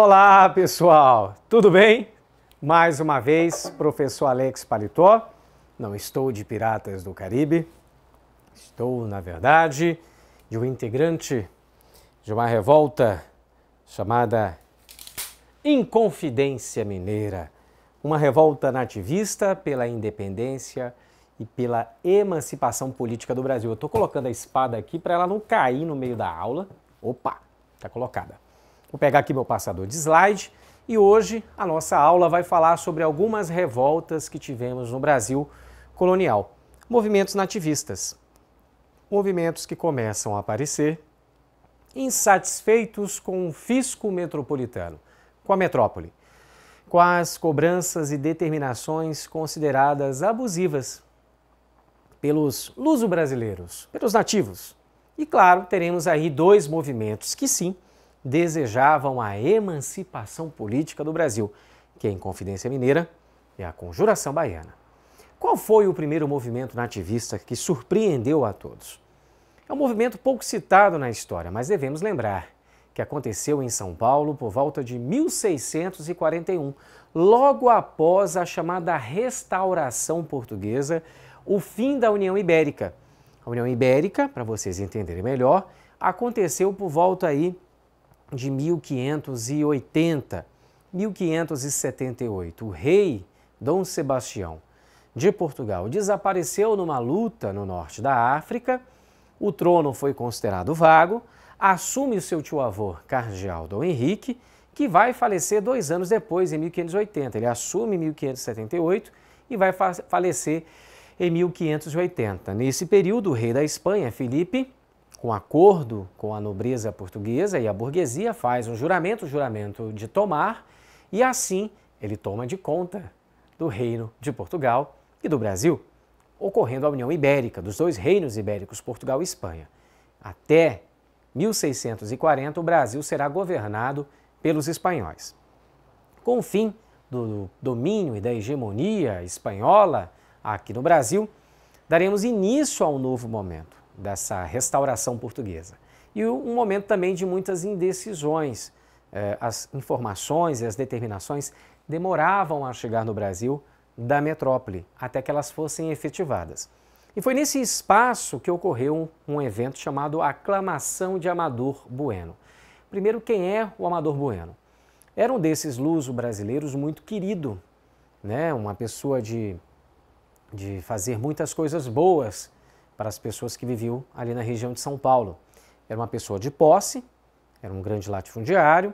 Olá, pessoal! Tudo bem? Mais uma vez, professor Alex Palitó. Não estou de Piratas do Caribe, estou, na verdade, de um integrante de uma revolta chamada Inconfidência Mineira, uma revolta nativista pela independência e pela emancipação política do Brasil. Eu estou colocando a espada aqui para ela não cair no meio da aula. Opa, está colocada. Vou pegar aqui meu passador de slide e hoje a nossa aula vai falar sobre algumas revoltas que tivemos no Brasil colonial. Movimentos nativistas. Movimentos que começam a aparecer insatisfeitos com o fisco metropolitano, com a metrópole, com as cobranças e determinações consideradas abusivas pelos luso-brasileiros, pelos nativos. E claro, teremos aí dois movimentos que sim desejavam a emancipação política do Brasil, que é em Confidência Mineira e a Conjuração Baiana. Qual foi o primeiro movimento nativista que surpreendeu a todos? É um movimento pouco citado na história, mas devemos lembrar que aconteceu em São Paulo por volta de 1641, logo após a chamada Restauração Portuguesa, o fim da União Ibérica. A União Ibérica, para vocês entenderem melhor, aconteceu por volta aí de 1580, 1578, o rei Dom Sebastião de Portugal desapareceu numa luta no norte da África, o trono foi considerado vago, assume o seu tio-avô, cardeal Dom Henrique, que vai falecer dois anos depois, em 1580. Ele assume em 1578 e vai falecer em 1580. Nesse período, o rei da Espanha, Felipe com acordo com a nobreza portuguesa e a burguesia, faz um juramento, juramento de tomar, e assim ele toma de conta do reino de Portugal e do Brasil, ocorrendo a União Ibérica, dos dois reinos ibéricos, Portugal e Espanha. Até 1640, o Brasil será governado pelos espanhóis. Com o fim do domínio e da hegemonia espanhola aqui no Brasil, daremos início a um novo momento dessa restauração portuguesa. E um momento também de muitas indecisões. Eh, as informações e as determinações demoravam a chegar no Brasil da metrópole até que elas fossem efetivadas. E foi nesse espaço que ocorreu um evento chamado Aclamação de Amador Bueno. Primeiro, quem é o Amador Bueno? Era um desses luso-brasileiros muito querido, né? uma pessoa de, de fazer muitas coisas boas para as pessoas que viviam ali na região de São Paulo. Era uma pessoa de posse, era um grande latifundiário,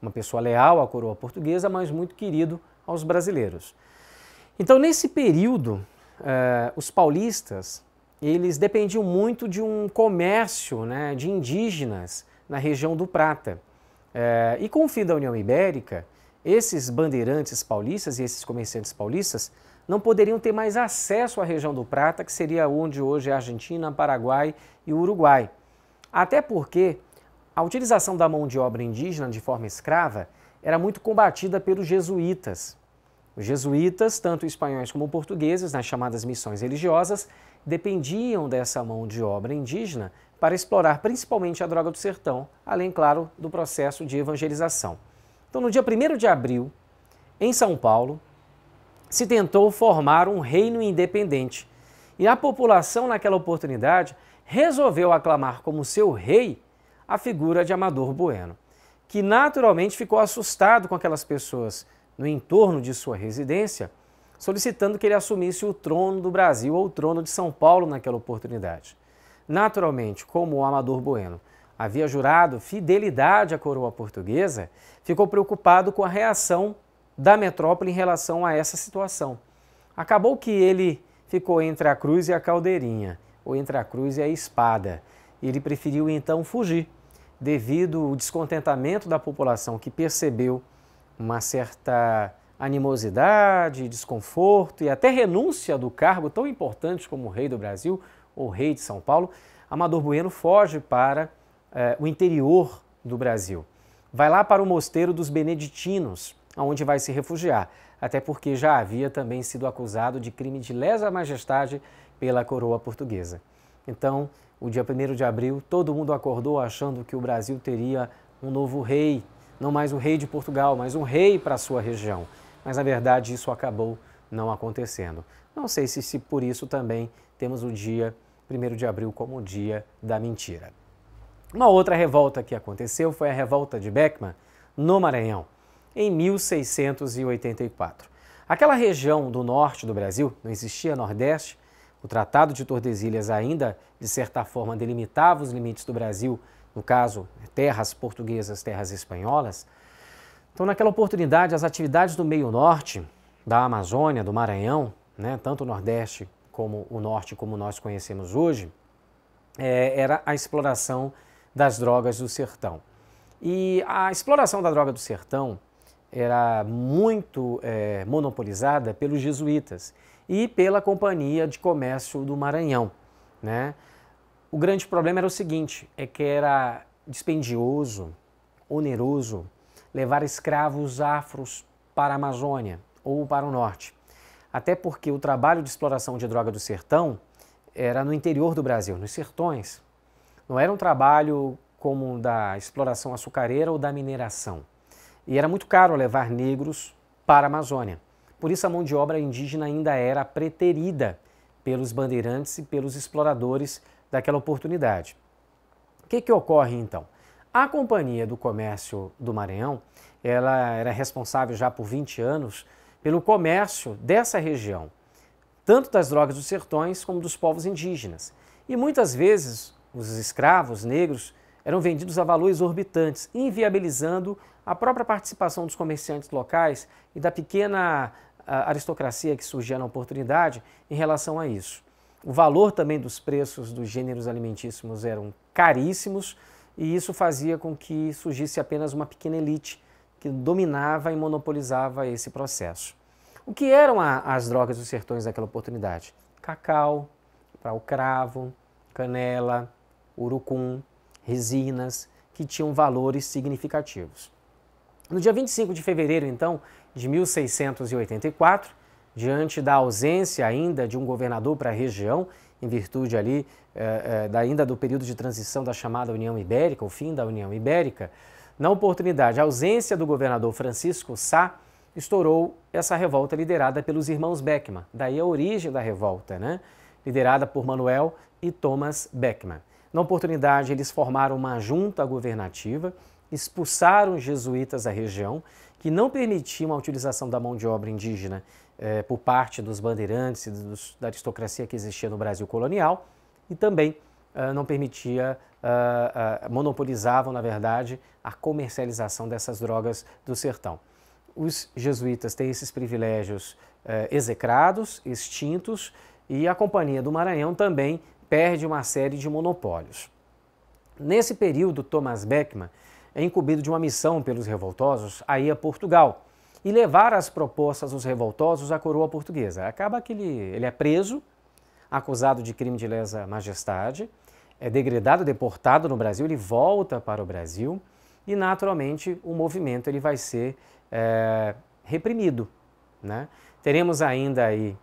uma pessoa leal à coroa portuguesa, mas muito querido aos brasileiros. Então, nesse período, eh, os paulistas eles dependiam muito de um comércio né, de indígenas na região do Prata. Eh, e com o fim da União Ibérica, esses bandeirantes paulistas e esses comerciantes paulistas não poderiam ter mais acesso à região do Prata, que seria onde hoje é a Argentina, Paraguai e Uruguai. Até porque a utilização da mão de obra indígena de forma escrava era muito combatida pelos jesuítas. Os jesuítas, tanto espanhóis como portugueses, nas chamadas missões religiosas, dependiam dessa mão de obra indígena para explorar principalmente a droga do sertão, além, claro, do processo de evangelização. Então, no dia 1 de abril, em São Paulo, se tentou formar um reino independente. E a população, naquela oportunidade, resolveu aclamar como seu rei a figura de Amador Bueno, que naturalmente ficou assustado com aquelas pessoas no entorno de sua residência, solicitando que ele assumisse o trono do Brasil ou o trono de São Paulo naquela oportunidade. Naturalmente, como o Amador Bueno havia jurado fidelidade à coroa portuguesa, ficou preocupado com a reação da metrópole em relação a essa situação. Acabou que ele ficou entre a cruz e a caldeirinha, ou entre a cruz e a espada. Ele preferiu então fugir, devido ao descontentamento da população que percebeu uma certa animosidade, desconforto e até renúncia do cargo tão importante como rei do Brasil ou rei de São Paulo. Amador Bueno foge para eh, o interior do Brasil. Vai lá para o mosteiro dos beneditinos, aonde vai se refugiar, até porque já havia também sido acusado de crime de lesa majestade pela coroa portuguesa. Então, o dia 1 de abril, todo mundo acordou achando que o Brasil teria um novo rei, não mais o rei de Portugal, mas um rei para a sua região. Mas na verdade isso acabou não acontecendo. Não sei se, se por isso também temos o dia 1 de abril como o dia da mentira. Uma outra revolta que aconteceu foi a revolta de Beckman, no Maranhão, em 1684. Aquela região do norte do Brasil, não existia Nordeste, o Tratado de Tordesilhas ainda, de certa forma, delimitava os limites do Brasil, no caso, terras portuguesas, terras espanholas. Então, naquela oportunidade, as atividades do meio norte, da Amazônia, do Maranhão, né, tanto o Nordeste como o Norte, como nós conhecemos hoje, é, era a exploração das drogas do sertão. E a exploração da droga do sertão era muito é, monopolizada pelos jesuítas e pela Companhia de Comércio do Maranhão. Né? O grande problema era o seguinte: é que era dispendioso, oneroso levar escravos afros para a Amazônia ou para o norte. Até porque o trabalho de exploração de droga do sertão era no interior do Brasil, nos sertões. Não era um trabalho como da exploração açucareira ou da mineração. E era muito caro levar negros para a Amazônia. Por isso, a mão de obra indígena ainda era preterida pelos bandeirantes e pelos exploradores daquela oportunidade. O que, que ocorre então? A Companhia do Comércio do Maranhão, ela era responsável já por 20 anos pelo comércio dessa região, tanto das drogas dos sertões como dos povos indígenas. E muitas vezes os escravos negros, eram vendidos a valores orbitantes, inviabilizando a própria participação dos comerciantes locais e da pequena ah, aristocracia que surgia na oportunidade em relação a isso. O valor também dos preços dos gêneros alimentícios eram caríssimos e isso fazia com que surgisse apenas uma pequena elite que dominava e monopolizava esse processo. O que eram a, as drogas dos sertões naquela oportunidade? Cacau, para o cravo, canela, urucum, resinas, que tinham valores significativos. No dia 25 de fevereiro, então, de 1684, diante da ausência ainda de um governador para a região, em virtude ali eh, eh, ainda do período de transição da chamada União Ibérica, o fim da União Ibérica, na oportunidade, a ausência do governador Francisco Sá, estourou essa revolta liderada pelos irmãos Beckman. Daí a origem da revolta, né? liderada por Manuel e Thomas Beckman. Na oportunidade, eles formaram uma junta governativa, expulsaram os jesuítas da região, que não permitiam a utilização da mão de obra indígena eh, por parte dos bandeirantes e dos, da aristocracia que existia no Brasil colonial, e também eh, não permitia, eh, monopolizavam, na verdade, a comercialização dessas drogas do sertão. Os jesuítas têm esses privilégios eh, execrados, extintos, e a Companhia do Maranhão também perde uma série de monopólios. Nesse período, Thomas Beckmann é incumbido de uma missão pelos revoltosos a ir a Portugal e levar as propostas dos revoltosos à coroa portuguesa. Acaba que ele, ele é preso, acusado de crime de lesa majestade, é degradado, deportado no Brasil, ele volta para o Brasil e, naturalmente, o movimento ele vai ser é, reprimido. Né? Teremos ainda aí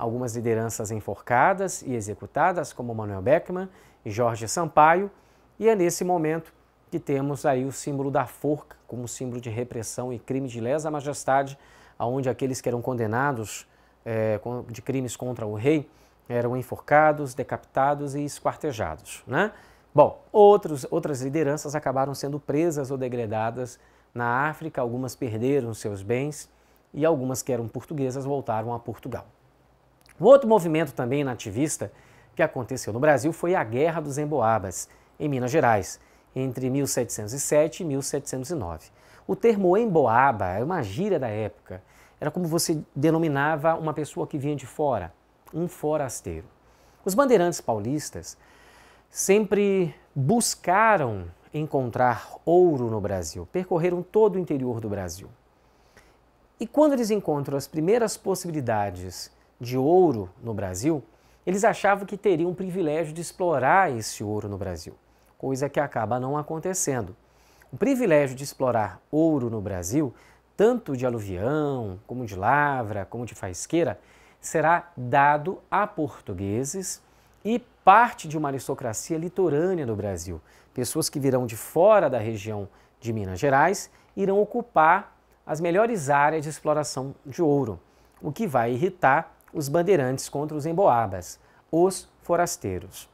algumas lideranças enforcadas e executadas, como Manuel Beckman e Jorge Sampaio, e é nesse momento que temos aí o símbolo da forca como símbolo de repressão e crime de lesa majestade, aonde aqueles que eram condenados é, de crimes contra o rei eram enforcados, decapitados e esquartejados, né? Bom, outros, outras lideranças acabaram sendo presas ou degradadas na África, algumas perderam seus bens e algumas que eram portuguesas voltaram a Portugal. Um outro movimento também nativista que aconteceu no Brasil foi a Guerra dos Emboabas, em Minas Gerais, entre 1707 e 1709. O termo emboaba é uma gíria da época. Era como você denominava uma pessoa que vinha de fora, um forasteiro. Os bandeirantes paulistas sempre buscaram encontrar ouro no Brasil, percorreram todo o interior do Brasil. E quando eles encontram as primeiras possibilidades de ouro no Brasil, eles achavam que teriam o privilégio de explorar esse ouro no Brasil, coisa que acaba não acontecendo. O privilégio de explorar ouro no Brasil, tanto de aluvião, como de lavra, como de faisqueira, será dado a portugueses e parte de uma aristocracia litorânea do Brasil. Pessoas que virão de fora da região de Minas Gerais irão ocupar as melhores áreas de exploração de ouro, o que vai irritar os bandeirantes contra os emboabas, os forasteiros.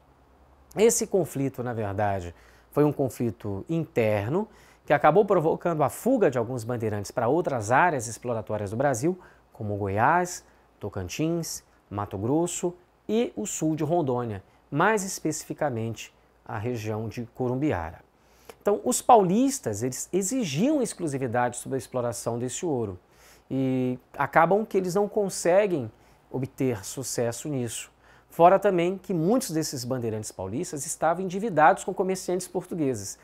Esse conflito, na verdade, foi um conflito interno que acabou provocando a fuga de alguns bandeirantes para outras áreas exploratórias do Brasil, como Goiás, Tocantins, Mato Grosso e o sul de Rondônia, mais especificamente a região de Corumbiara. Então, os paulistas eles exigiam exclusividade sobre a exploração desse ouro e acabam que eles não conseguem obter sucesso nisso. Fora também que muitos desses bandeirantes paulistas estavam endividados com comerciantes portugueses,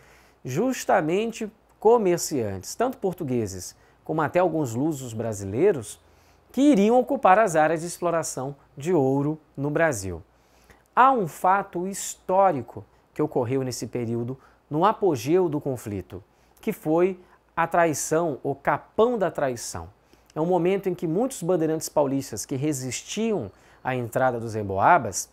justamente comerciantes, tanto portugueses como até alguns lusos brasileiros, que iriam ocupar as áreas de exploração de ouro no Brasil. Há um fato histórico que ocorreu nesse período, no apogeu do conflito, que foi a traição, o capão da traição, é um momento em que muitos bandeirantes paulistas que resistiam à entrada dos emboabas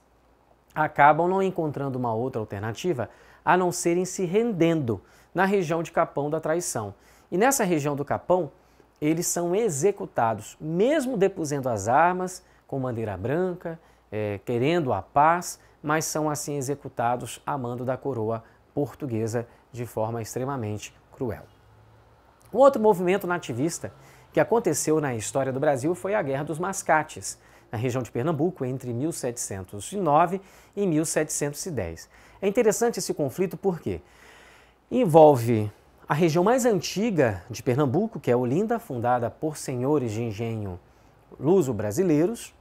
acabam não encontrando uma outra alternativa a não serem se rendendo na região de Capão da Traição. E nessa região do Capão, eles são executados, mesmo depusendo as armas, com bandeira branca, é, querendo a paz, mas são assim executados a mando da coroa portuguesa de forma extremamente cruel. Um outro movimento nativista que aconteceu na história do Brasil foi a Guerra dos Mascates, na região de Pernambuco, entre 1709 e 1710. É interessante esse conflito porque envolve a região mais antiga de Pernambuco, que é Olinda, fundada por senhores de engenho luso-brasileiros,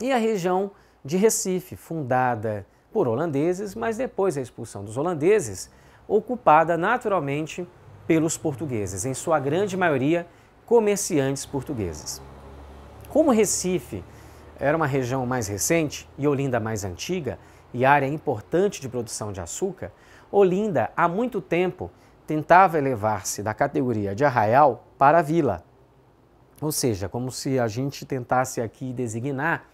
e a região de Recife, fundada por holandeses, mas depois da expulsão dos holandeses, ocupada naturalmente pelos portugueses, em sua grande maioria comerciantes portugueses. Como Recife era uma região mais recente e Olinda mais antiga, e área é importante de produção de açúcar, Olinda há muito tempo tentava elevar-se da categoria de arraial para a vila. Ou seja, como se a gente tentasse aqui designar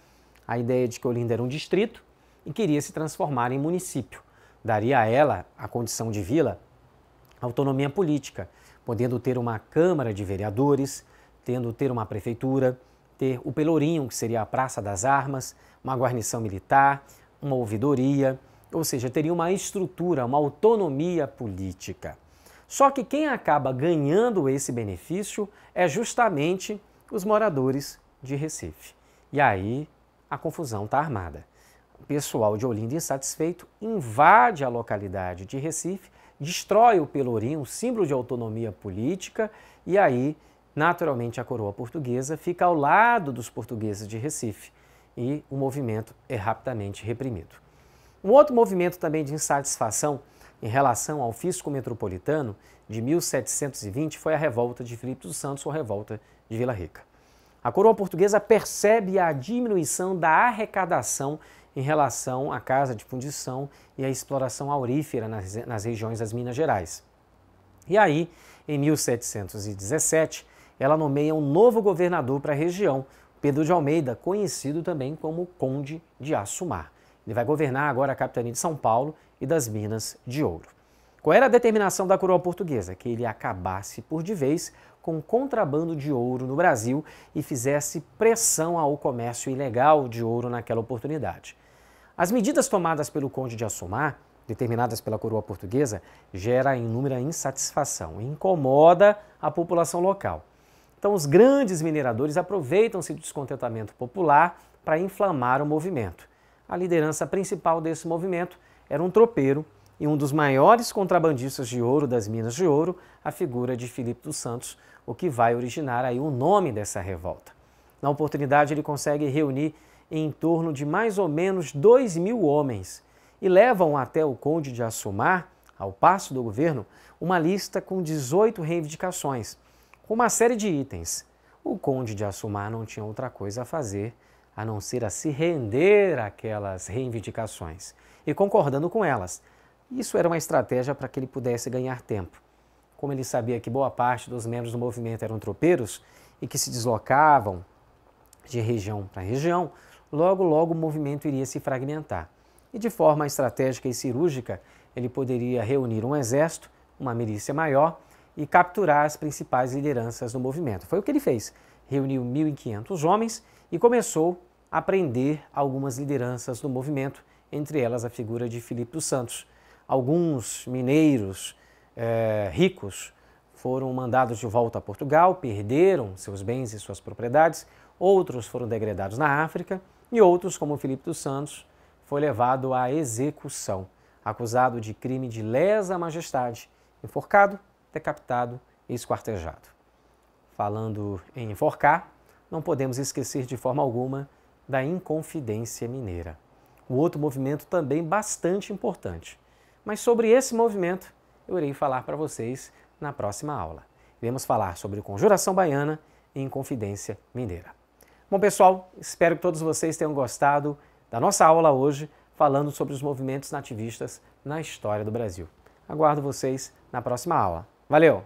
a ideia de que Olinda era um distrito e queria se transformar em município. Daria a ela a condição de vila autonomia política podendo ter uma Câmara de Vereadores, tendo ter uma prefeitura, ter o Pelourinho, que seria a Praça das Armas, uma guarnição militar, uma ouvidoria, ou seja, teria uma estrutura, uma autonomia política. Só que quem acaba ganhando esse benefício é justamente os moradores de Recife. E aí a confusão está armada. O pessoal de Olinda insatisfeito invade a localidade de Recife destrói o Pelourinho, símbolo de autonomia política, e aí, naturalmente, a coroa portuguesa fica ao lado dos portugueses de Recife e o movimento é rapidamente reprimido. Um outro movimento também de insatisfação em relação ao fisco metropolitano de 1720 foi a revolta de Filipe dos Santos ou a revolta de Vila Rica. A coroa portuguesa percebe a diminuição da arrecadação em relação à casa de fundição e à exploração aurífera nas, nas regiões das Minas Gerais. E aí, em 1717, ela nomeia um novo governador para a região, Pedro de Almeida, conhecido também como Conde de Assumar. Ele vai governar agora a capitania de São Paulo e das Minas de Ouro. Qual era a determinação da coroa portuguesa? Que ele acabasse por de vez com o contrabando de ouro no Brasil e fizesse pressão ao comércio ilegal de ouro naquela oportunidade. As medidas tomadas pelo Conde de Assumar, determinadas pela coroa portuguesa, gera inúmera insatisfação e incomoda a população local. Então, os grandes mineradores aproveitam-se do descontentamento popular para inflamar o movimento. A liderança principal desse movimento era um tropeiro e um dos maiores contrabandistas de ouro das Minas de Ouro, a figura de Filipe dos Santos, o que vai originar aí o nome dessa revolta. Na oportunidade, ele consegue reunir em torno de mais ou menos 2 mil homens e levam até o conde de Assumar, ao passo do governo, uma lista com 18 reivindicações, com uma série de itens. O conde de Assumar não tinha outra coisa a fazer a não ser a se render àquelas reivindicações e concordando com elas. Isso era uma estratégia para que ele pudesse ganhar tempo. Como ele sabia que boa parte dos membros do movimento eram tropeiros e que se deslocavam de região para região, logo, logo o movimento iria se fragmentar. E de forma estratégica e cirúrgica, ele poderia reunir um exército, uma milícia maior e capturar as principais lideranças do movimento. Foi o que ele fez. Reuniu 1.500 homens e começou a prender algumas lideranças do movimento, entre elas a figura de Filipe dos Santos. Alguns mineiros eh, ricos foram mandados de volta a Portugal, perderam seus bens e suas propriedades, outros foram degradados na África e outros, como Felipe dos Santos, foi levado à execução, acusado de crime de lesa majestade, enforcado, decapitado e esquartejado. Falando em enforcar, não podemos esquecer de forma alguma da Inconfidência Mineira. Um outro movimento também bastante importante. Mas sobre esse movimento eu irei falar para vocês na próxima aula. Iremos falar sobre Conjuração Baiana e Inconfidência Mineira. Bom, pessoal, espero que todos vocês tenham gostado da nossa aula hoje falando sobre os movimentos nativistas na história do Brasil. Aguardo vocês na próxima aula. Valeu!